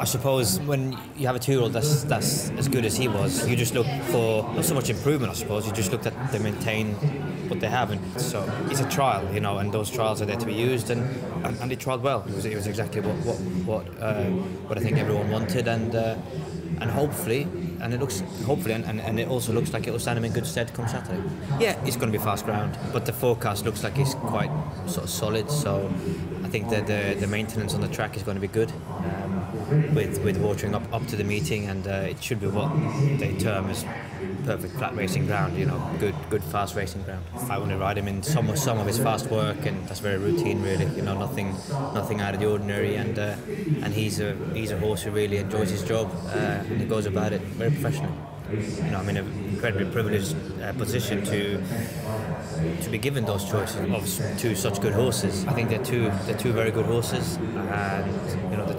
I suppose when you have a two-year-old that's that's as good as he was, you just look for not so much improvement. I suppose you just look at they maintain what they have, and so it's a trial, you know. And those trials are there to be used, and and, and they tried well. It was, it was exactly what what what, uh, what I think everyone wanted, and uh, and hopefully and it looks hopefully and, and, and, it also looks like it will stand him in good stead come Saturday. Yeah, it's going to be fast ground, but the forecast looks like it's quite sort of solid. So I think that the, the maintenance on the track is going to be good with, with watering up, up to the meeting, and uh, it should be what they term as perfect flat racing ground. You know, good good fast racing ground. I want to ride him in some of some of his fast work, and that's very routine, really. You know, nothing nothing out of the ordinary, and uh, and he's a he's a horse who really enjoys his job uh, and he goes about it very professionally. You know, I'm in an incredibly privileged uh, position to to be given those choices of two such good horses. I think they're two they're two very good horses, and